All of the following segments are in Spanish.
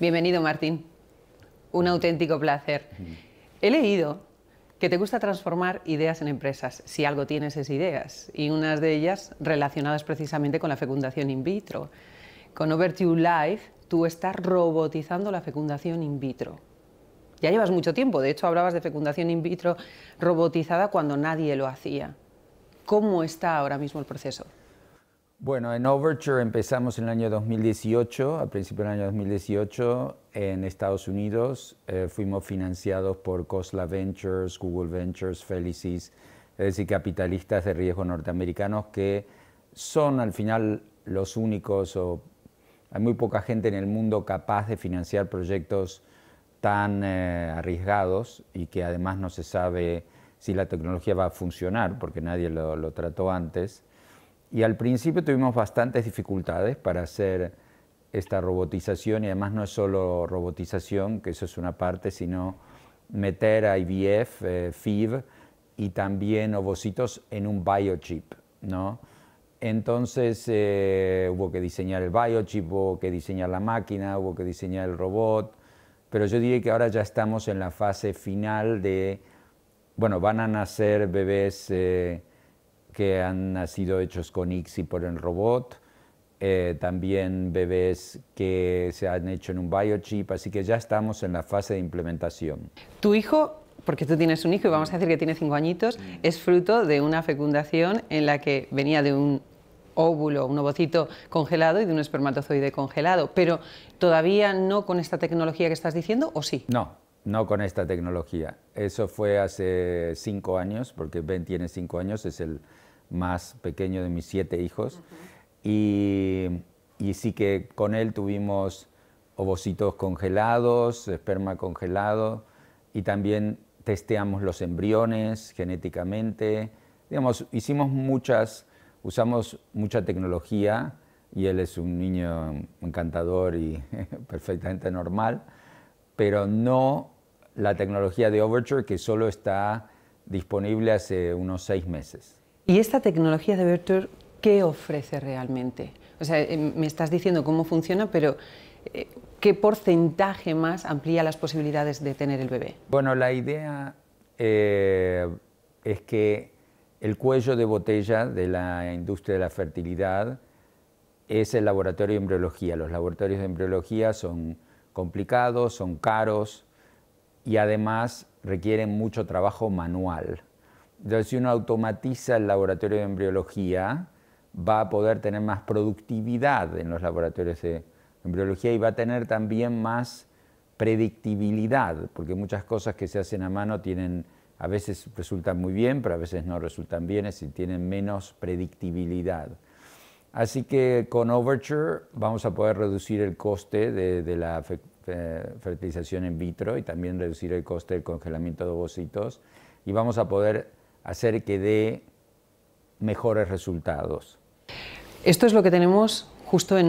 Bienvenido, Martín. Un auténtico placer. He leído que te gusta transformar ideas en empresas, si algo tienes es ideas, y unas de ellas relacionadas precisamente con la fecundación in vitro. Con Overture Life, tú estás robotizando la fecundación in vitro. Ya llevas mucho tiempo, de hecho hablabas de fecundación in vitro robotizada cuando nadie lo hacía. ¿Cómo está ahora mismo el proceso? Bueno, en Overture empezamos en el año 2018, a principio del año 2018, en Estados Unidos. Eh, fuimos financiados por Cosla Ventures, Google Ventures, Felicis, es decir, capitalistas de riesgo norteamericanos que son al final los únicos o hay muy poca gente en el mundo capaz de financiar proyectos tan eh, arriesgados y que además no se sabe si la tecnología va a funcionar porque nadie lo trató antes. Y al principio tuvimos bastantes dificultades para hacer esta robotización y además no es solo robotización, que eso es una parte, sino meter a IVF, eh, FIV y también ovocitos en un biochip, ¿no? Entonces eh, hubo que diseñar el biochip, hubo que diseñar la máquina, hubo que diseñar el robot, pero yo diría que ahora ya estamos en la fase final de, bueno, van a nacer bebés eh, que han sido hechos con ICSI por el robot, eh, también bebés que se han hecho en un biochip, así que ya estamos en la fase de implementación. Tu hijo, porque tú tienes un hijo y vamos a decir que tiene cinco añitos, es fruto de una fecundación en la que venía de un óvulo, un ovocito congelado y de un espermatozoide congelado, pero todavía no con esta tecnología que estás diciendo, ¿o sí? No, no con esta tecnología. Eso fue hace cinco años, porque Ben tiene cinco años, es el más pequeño de mis siete hijos. y, sí que con él tuvimos ovocitos congelados, esperma congelado, y también testeamos los embriones genéticamente. Digamos, hicimos muchas, usamos mucha tecnología, y él es un niño encantador y perfectamente normal, pero no la tecnología de Overture que solo está disponible hace unos seis meses. ¿Y esta tecnología de virtual qué ofrece realmente? O sea, em, me estás diciendo cómo funciona, pero eh, ¿qué porcentaje más amplía las posibilidades de tener el bebé? Bueno, la idea eh, es que el cuello de botella de la industria de la fertilidad es el laboratorio de embriología. Los laboratorios de embriología son complicados, son caros y además requieren mucho trabajo manual si uno automatiza el laboratorio de embriología, va a poder tener más productividad en los laboratorios de embriología y va a tener también más predictibilidad, porque muchas cosas que se hacen a mano tienen, a veces resultan muy bien, pero a veces no resultan bien, es decir, tienen menos predictibilidad. Así que con Overture vamos a poder reducir el coste de, la fertilización in vitro y también reducir el coste del congelamiento de ovocitos y vamos a poder hacer que dé mejores resultados. Esto es lo que tenemos justo en,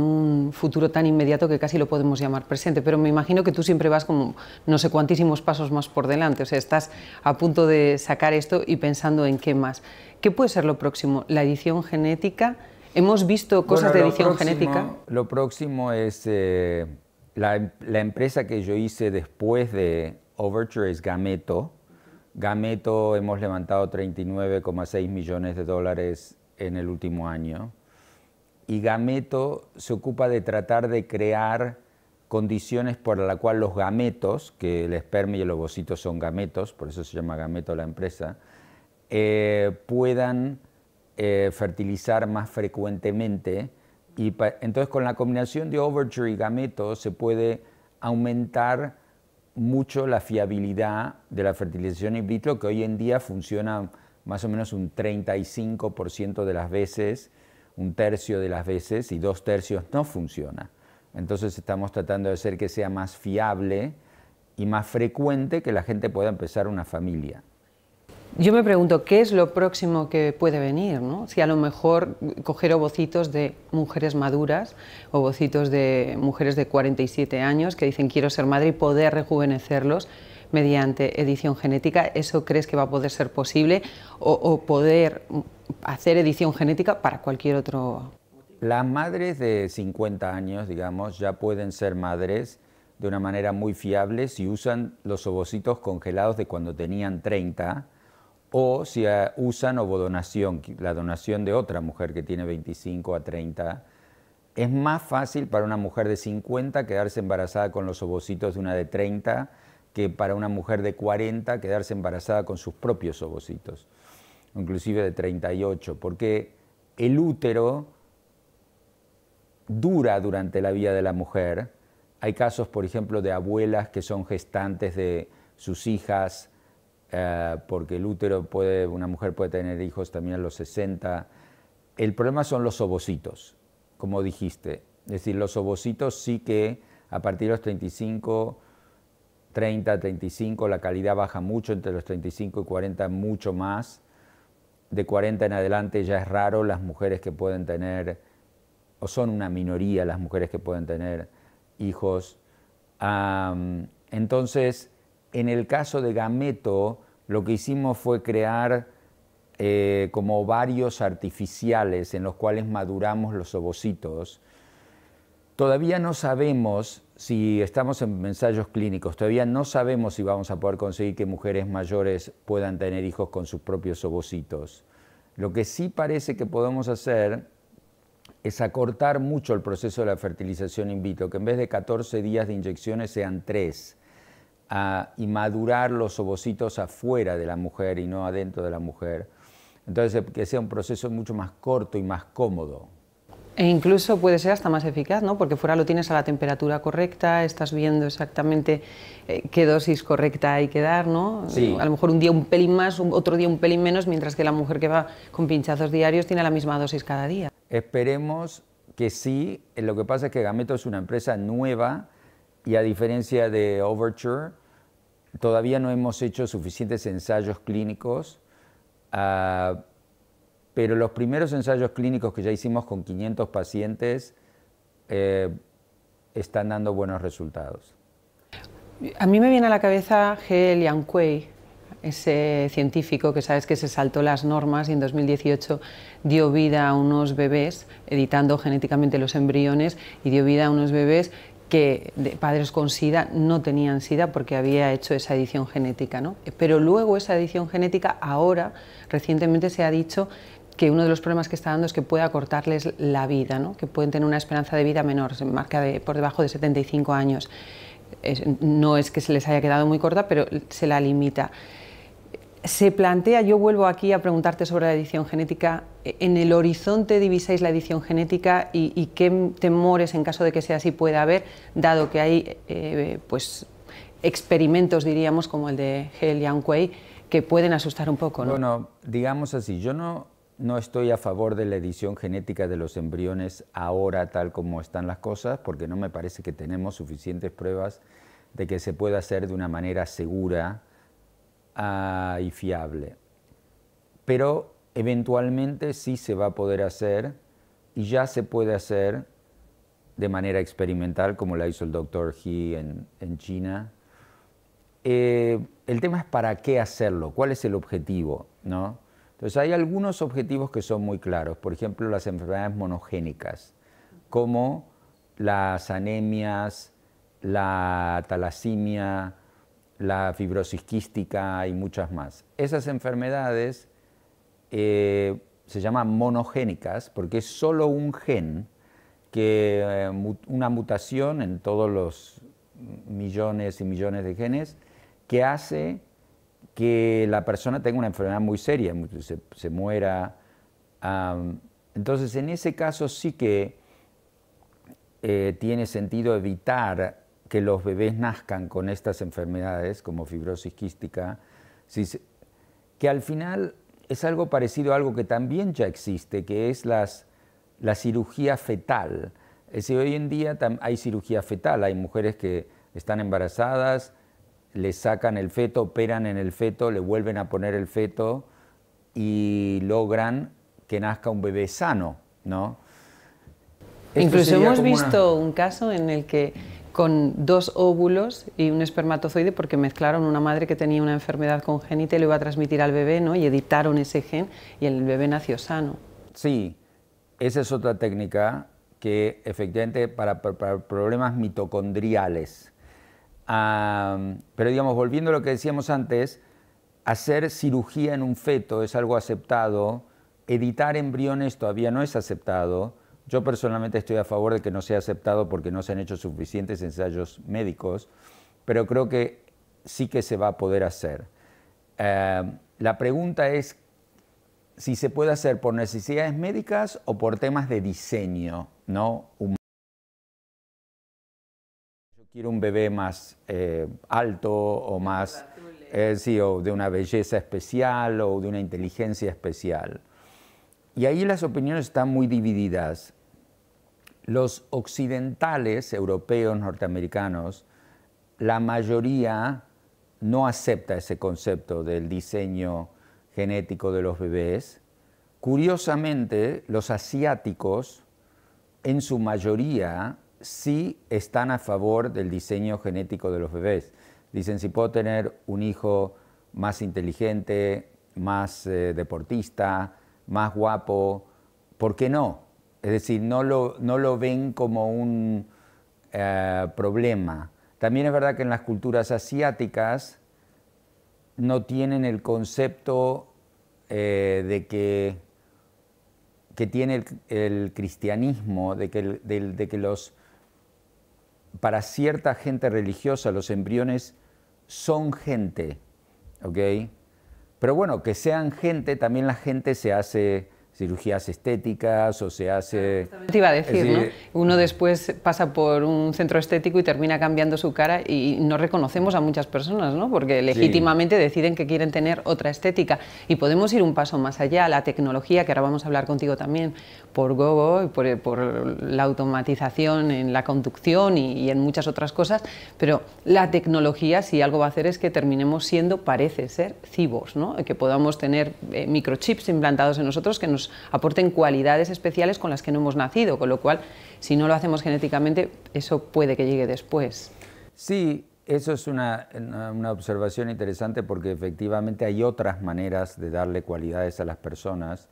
un futuro tan inmediato que casi lo podemos llamar presente, pero me imagino que tú siempre vas como no sé cuantísimos pasos más por delante, o sea, estás a punto de sacar esto y pensando en qué más. ¿Qué puede ser lo próximo? ¿La edición genética? ¿Hemos visto cosas de edición genética? Lo próximo es eh, la, em, la, empresa que yo hice después de Overture es Gameto, Gameto hemos levantado 39,6 millones de dólares en el último año y Gameto se ocupa de tratar de crear condiciones por la cual los gametos, que el esperma y el ovocito son gametos, por eso se llama gameto la empresa, eh, puedan eh, fertilizar más frecuentemente. Y entonces con la combinación de overture y gameto se puede aumentar mucho la fiabilidad de la fertilización in vitro, que hoy en día funciona más o menos un 35% de las veces, un tercio de las veces y dos tercios no funciona. Entonces estamos tratando de hacer que sea más fiable y más frecuente que la gente pueda empezar una familia. Yo me pregunto, ¿qué es lo próximo que puede venir? Si a lo mejor coger ovocitos de mujeres maduras, ovocitos de mujeres de 47 años que dicen quiero ser madre y poder rejuvenecerlos mediante edición genética, ¿eso crees que va a poder ser posible? ¿O, o poder hacer edición genética para cualquier otro...? Las madres de 50 años, digamos, ya pueden ser madres de una manera muy fiable si usan los ovocitos congelados de cuando tenían 30 o si eh, usan ovodonación, la donación de otra mujer que tiene 25 a 30. Es más fácil para una mujer de 50 quedarse embarazada con los ovocitos de una de 30 que para una mujer de 40 quedarse embarazada con sus propios ovocitos, inclusive de 38, porque el útero dura durante la vida de la mujer. Hay casos, por ejemplo, de abuelas que son gestantes de sus hijas eh, porque el útero puede, una mujer puede tener hijos también a los 60. El problema son los ovocitos, como dijiste. Es decir, los ovocitos sí que a partir de los 35, 30, 35, la calidad baja mucho, entre los 35 y 40 mucho más. De 40 en adelante ya es raro las mujeres que pueden tener, o son una minoría las mujeres que pueden tener hijos. entonces, en el caso de Gameto, lo que hicimos fue crear eh, como varios artificiales en los cuales maduramos los ovocitos. Todavía no sabemos si estamos en ensayos clínicos, todavía no sabemos si vamos a poder conseguir que mujeres mayores puedan tener hijos con sus propios ovocitos. Lo que sí parece que podemos hacer es acortar mucho el proceso de la fertilización in vitro, que en vez de 14 días de inyecciones sean 3 a, y madurar los ovocitos afuera de la mujer y no adentro de la mujer. Entonces, eh, que sea un proceso mucho más corto y más cómodo. E incluso puede ser hasta más eficaz, ¿no? Porque fuera lo tienes a la temperatura correcta, estás viendo exactamente eh, qué dosis correcta hay que dar, ¿no? Sí. A lo mejor un día un pelín más, otro día un pelín menos, mientras que la mujer que va con pinchazos diarios tiene la misma dosis cada día. Esperemos que sí. Eh, lo que pasa es que Gameto es una empresa nueva y a diferencia de Overture, todavía no hemos hecho suficientes ensayos clínicos, ah, pero los primeros ensayos clínicos que ya hicimos con 500 pacientes eh, están dando buenos resultados. A mí me viene a la cabeza He Kui, ese científico que sabes que se saltó las normas y en 2018 dio vida a unos bebés, editando genéticamente los embriones, y dio vida a unos bebés que padres con SIDA no tenían SIDA porque había hecho esa edición genética. Pero luego esa edición genética ahora, recientemente se ha dicho que uno de los problemas que está dando es que puede acortarles la vida, que pueden tener una esperanza de vida menor, se marca por debajo de 75 años. no es que se les haya quedado muy corta, pero se la limita se plantea, yo vuelvo aquí a preguntarte sobre la edición genética, ¿en el horizonte divisáis la edición genética y, qué temores en caso de que sea así puede haber, dado que hay eh, pues, experimentos, diríamos, como el de Hel Kuei, que pueden asustar un poco? ¿no? Bueno, digamos así, yo no, no estoy a favor de la edición genética de los embriones ahora tal como están las cosas, porque no me parece que tenemos suficientes pruebas de que se pueda hacer de una manera segura y fiable. Pero eventualmente sí se va a poder hacer y ya se puede hacer de manera experimental, como la hizo el doctor He en, China. Eh, el tema es para qué hacerlo, cuál es el objetivo, ¿no? Entonces hay algunos objetivos que son muy claros, por ejemplo las enfermedades monogénicas, como las anemias, la talasimia, la fibrosis quística y muchas más. Esas enfermedades eh, se llaman monogénicas porque es solo un gen que eh, una mutación en todos los millones y millones de genes que hace que la persona tenga una enfermedad muy seria, se, muera. entonces, en ese caso sí que eh, tiene sentido evitar que los bebés nazcan con estas enfermedades, como fibrosis quística, que al final es algo parecido a algo que también ya existe, que es las, la cirugía fetal. Es hoy en día hay cirugía fetal, hay mujeres que están embarazadas, le sacan el feto, operan en el feto, le vuelven a poner el feto y logran que nazca un bebé sano, ¿no? Incluso hemos visto un caso en el que con dos óvulos y un espermatozoide porque mezclaron una madre que tenía una enfermedad congénita y lo iba a transmitir al bebé, ¿no? Y editaron ese gen y el bebé nació sano. Sí, esa es otra técnica que efectivamente para, problemas mitocondriales. pero digamos, volviendo a lo que decíamos antes, hacer cirugía en un feto es algo aceptado, editar embriones todavía no es aceptado, yo personalmente estoy a favor de que no sea aceptado porque no se han hecho suficientes ensayos médicos, pero creo que sí que se va a poder hacer. Eh, la pregunta es si se puede hacer por necesidades médicas o por temas de diseño, ¿no? Humano. Yo quiero un bebé más eh, alto o más, eh, o de una belleza especial o de una inteligencia especial. Y ahí las opiniones están muy divididas. Los occidentales, europeos, norteamericanos, la mayoría no acepta ese concepto del diseño genético de los bebés. Curiosamente, los asiáticos, en su mayoría, sí están a favor del diseño genético de los bebés. Dicen, si puedo tener un hijo más inteligente, más eh, deportista, más guapo, ¿por qué no? Es decir, no lo, no lo ven como un eh, problema. También es verdad que en las culturas asiáticas no tienen el concepto eh, de que, que tiene el, cristianismo, de que, que los, para cierta gente religiosa los embriones son gente, Pero bueno, que sean gente, también la gente se hace cirugías estéticas o se hace... Te iba a decir, ¿no? Uno mm. después pasa por un centro estético y termina cambiando su cara y no reconocemos a muchas personas, ¿no? Porque legítimamente deciden que quieren tener otra estética. Y podemos ir un paso más allá, la tecnología, que ahora vamos a hablar contigo también, por Gogo, y por, por la automatización en la conducción y, en muchas otras cosas, pero la tecnología si algo va a hacer es que terminemos siendo, parece ser, cibos, ¿no? Que podamos tener eh, microchips implantados en nosotros que nos aporten cualidades especiales con las que no hemos nacido, con lo cual, si no lo hacemos genéticamente, eso puede que llegue después. Sí, eso es una, observación interesante porque efectivamente hay otras maneras de darle cualidades a las personas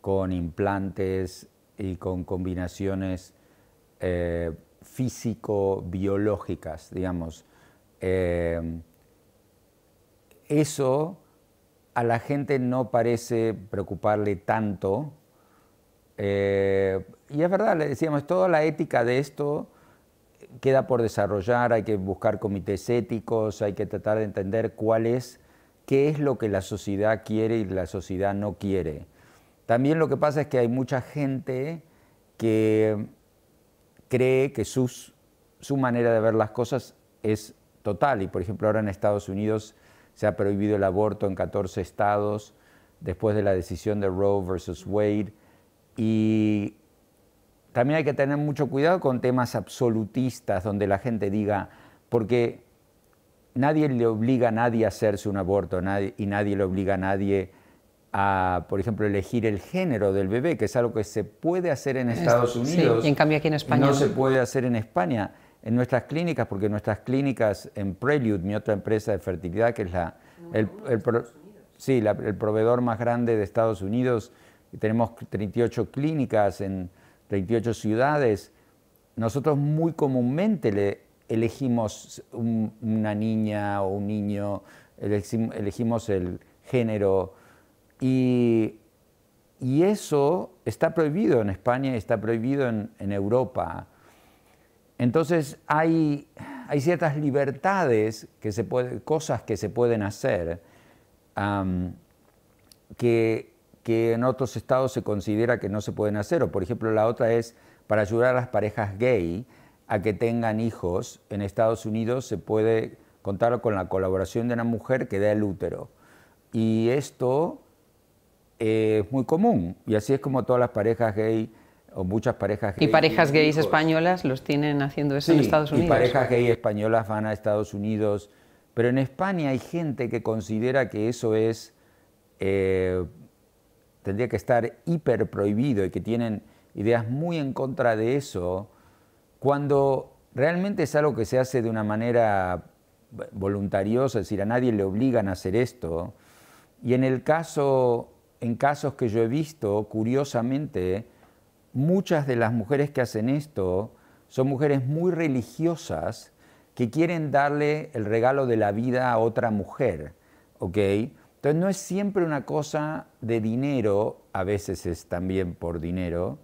con implantes y con combinaciones eh, físico-biológicas, digamos. Eh, eso a la gente no parece preocuparle tanto. Eh, y es verdad, le decíamos, toda la ética de esto queda por desarrollar, hay que buscar comités éticos, hay que tratar de entender cuál es, qué es lo que la sociedad quiere y la sociedad no quiere. También lo que pasa es que hay mucha gente que cree que su manera de ver las cosas es total. Y por ejemplo ahora en Estados Unidos se ha prohibido el aborto en 14 estados después de la decisión de Roe versus Wade. Y también hay que tener mucho cuidado con temas absolutistas donde la gente diga, porque nadie le obliga a nadie a hacerse un aborto y nadie le obliga a nadie a, por ejemplo, elegir el género del bebé, que es algo que se puede hacer en Estados Unidos. y en cambio aquí en España. No se puede hacer en España en nuestras clínicas, porque nuestras clínicas en Prelude, mi otra empresa de fertilidad, que es la, el, proveedor más grande de Estados Unidos, tenemos 38 clínicas en 38 ciudades, nosotros muy comúnmente elegimos una niña o un niño, elegimos el género y, eso está prohibido en España y está prohibido en Europa. Entonces hay, ciertas libertades, que se puede, cosas que se pueden hacer que, en otros estados se considera que no se pueden hacer. O por ejemplo la otra es para ayudar a las parejas gay a que tengan hijos. En Estados Unidos se puede contar con la colaboración de una mujer que dé el útero. Y esto eh, es muy común. Y así es como todas las parejas gay muchas parejas ¿Y parejas gays españolas los tienen haciendo eso en Estados Unidos? Y parejas gays españolas van a Estados Unidos, pero en España hay gente que considera que eso es. Eh, tendría que estar hiper prohibido y que tienen ideas muy en contra de eso, cuando realmente es algo que se hace de una manera voluntariosa, es decir, a nadie le obligan a hacer esto. Y en el caso, en casos que yo he visto, curiosamente, muchas de las mujeres que hacen esto son mujeres muy religiosas que quieren darle el regalo de la vida a otra mujer, ¿ok? Entonces no es siempre una cosa de dinero, a veces es también por dinero,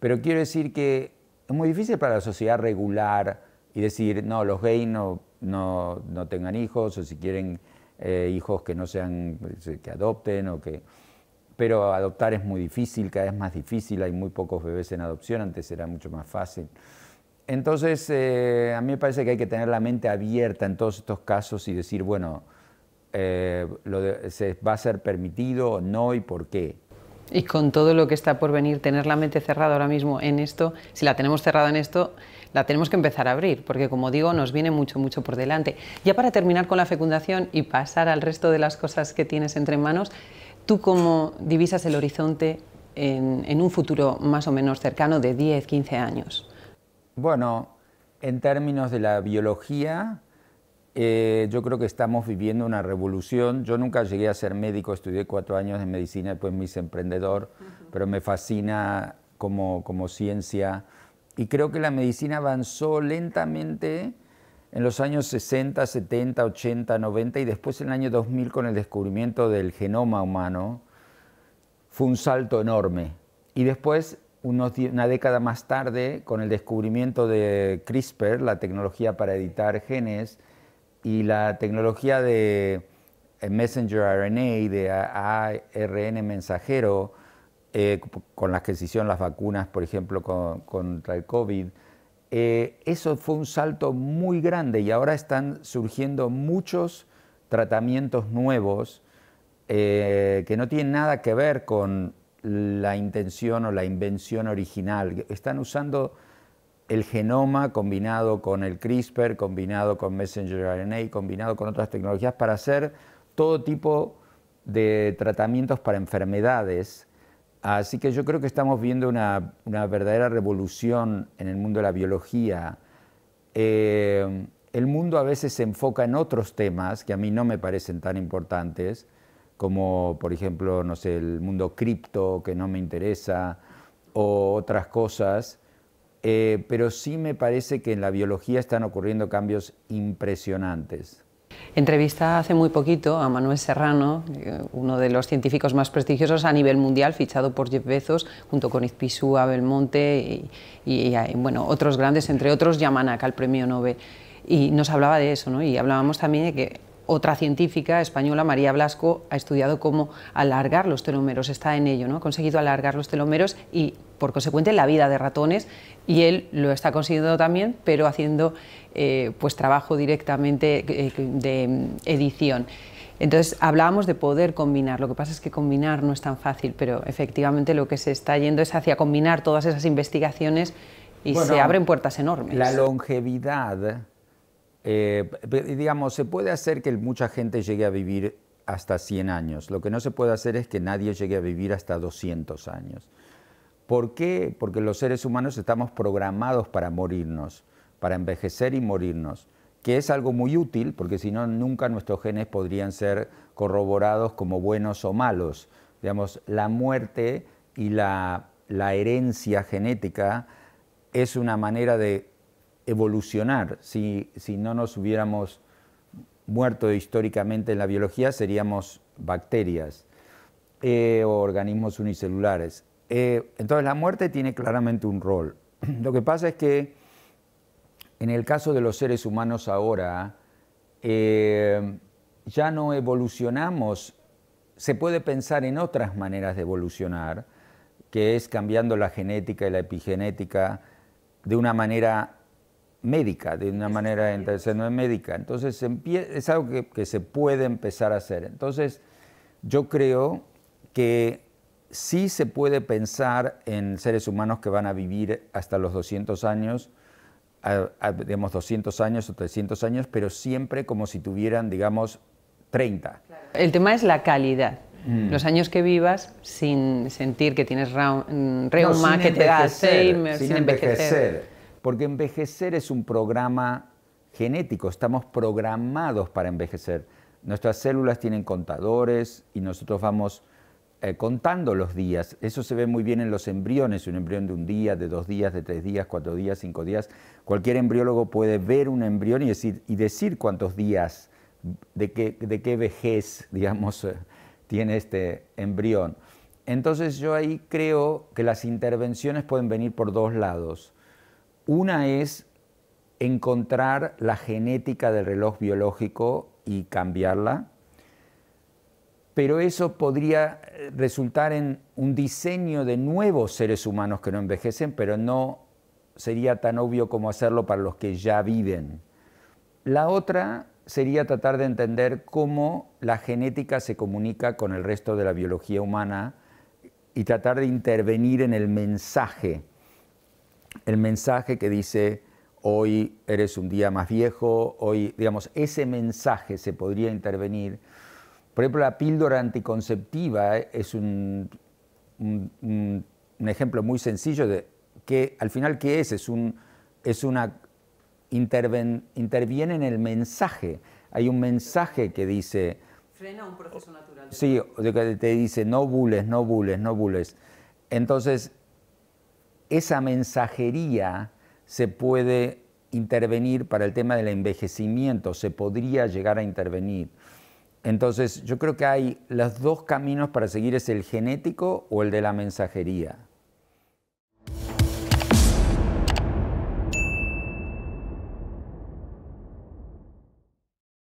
pero quiero decir que es muy difícil para la sociedad regular y decir, no, los gays no, no, tengan hijos, o si quieren eh, hijos que no sean, pues, que adopten o que pero adoptar es muy difícil, cada vez más difícil, hay muy pocos bebés en adopción, antes era mucho más fácil. Entonces, eh, a mí me parece que hay que tener la mente abierta en todos estos casos y decir, bueno, eh, se va a ser permitido o no y por qué. Y con todo lo que está por venir, tener la mente cerrada ahora mismo en esto, si la tenemos cerrada en esto, la tenemos que empezar a abrir, porque como digo, nos viene mucho, mucho por delante. Ya para terminar con la fecundación y pasar al resto de las cosas que tienes entre manos, ¿Tú cómo divisas el horizonte en, un futuro más o menos cercano de 10, 15 años? Bueno, en términos de la biología, eh, yo creo que estamos viviendo una revolución. Yo nunca llegué a ser médico, estudié cuatro años de medicina, después me hice emprendedor, pero me fascina como ciencia. Y creo que la medicina avanzó lentamente en los años 60, 70, 80, 90 y después en el año 2000 con el descubrimiento del genoma humano, fue un salto enorme. Y después, una década más tarde, con el descubrimiento de CRISPR, la tecnología para editar genes, y la tecnología de eh, messenger RNA de ARN mensajero, eh, con la que se hicieron las vacunas, por ejemplo, contra el COVID, eh, eso fue un salto muy grande y ahora están surgiendo muchos tratamientos nuevos eh, que no tienen nada que ver con la intención o la invención original. Están usando el genoma combinado con el CRISPR, combinado con Messenger RNA, combinado con otras tecnologías para hacer todo tipo de tratamientos para enfermedades Así que yo creo que estamos viendo una, verdadera revolución en el mundo de la biología. Eh, el mundo a veces se enfoca en otros temas que a mí no me parecen tan importantes, como por ejemplo, no sé, el mundo cripto que no me interesa, o otras cosas, eh, pero sí me parece que en la biología están ocurriendo cambios impresionantes. Entrevista hace muy poquito a Manuel Serrano, eh, uno de los científicos más prestigiosos a nivel mundial, fichado por Jeff Bezos, junto con Izpisú, Abelmonte y, y, bueno, otros grandes, entre otros Yamanaka, el premio Nobel. Y nos hablaba de eso, ¿no? Y hablábamos también de que otra científica española, María Blasco, ha estudiado cómo alargar los telómeros, está en ello, ¿no? Ha conseguido alargar los telómeros y por consecuente la vida de ratones y él lo está consiguiendo también, pero haciendo eh, pues trabajo directamente eh, de edición. Entonces hablábamos de poder combinar, lo que pasa es que combinar no es tan fácil, pero efectivamente lo que se está yendo es hacia combinar todas esas investigaciones y se abren puertas enormes. La longevidad, eh, digamos, se puede hacer que mucha gente llegue a vivir hasta 100 años, lo que no se puede hacer es que nadie llegue a vivir hasta 200 años. ¿Por qué? Porque los seres humanos estamos programados para morirnos, para envejecer y morirnos, que es algo muy útil porque si no nunca nuestros genes podrían ser corroborados como buenos o malos. Digamos, la muerte y la, herencia genética es una manera de evolucionar. Si, no nos hubiéramos muerto históricamente en la biología, seríamos bacterias eh, o organismos unicelulares. Eh, entonces la muerte tiene claramente un rol. Lo que pasa es que en el caso de los seres humanos ahora, eh, ya no evolucionamos, se puede pensar en otras maneras de evolucionar, que es cambiando la genética y la epigenética de una manera médica, de una manera, entonces no médica. Entonces es algo que se puede empezar a hacer. Entonces yo creo que sí se puede pensar en seres humanos que van a vivir hasta los 200 años, digamos 200 años o 300 años, pero siempre como si tuvieran, digamos, 30. El tema es la calidad. Mm. Los años que vivas sin sentir que tienes mm, reuma, que te da sin, envejecer. Porque envejecer es un programa genético, estamos programados para envejecer. Nuestras células tienen contadores y nosotros vamos eh, contando los días. Eso se ve muy bien en los embriones, un embrión de un día, de dos días, de tres días, cuatro días, cinco días. Cualquier embriólogo puede ver un embrión y decir, cuántos días, de qué, de qué vejez, digamos, eh, tiene este embrión. Entonces yo ahí creo que las intervenciones pueden venir por dos lados. Una es encontrar la genética del reloj biológico y cambiarla, pero eso podría eh, resultar en un diseño de nuevos seres humanos que no envejecen, pero no sería tan obvio como hacerlo para los que ya viven. La otra sería tratar de entender cómo la genética se comunica con el resto de la biología humana y tratar de intervenir en el mensaje, el mensaje que dice hoy eres un día más viejo, hoy, digamos, ese mensaje se podría intervenir por ejemplo, la píldora anticonceptiva es un, ejemplo muy sencillo de que al final, ¿qué es? Es, una. interviene en el mensaje. Hay un mensaje que dice. Frena un proceso natural. Sí, te dice no bules, no bules, no bules. Entonces, esa mensajería se puede intervenir para el tema del envejecimiento, se podría llegar a intervenir. Entonces, yo creo que hay los dos caminos para seguir, es el genético o el de la mensajería.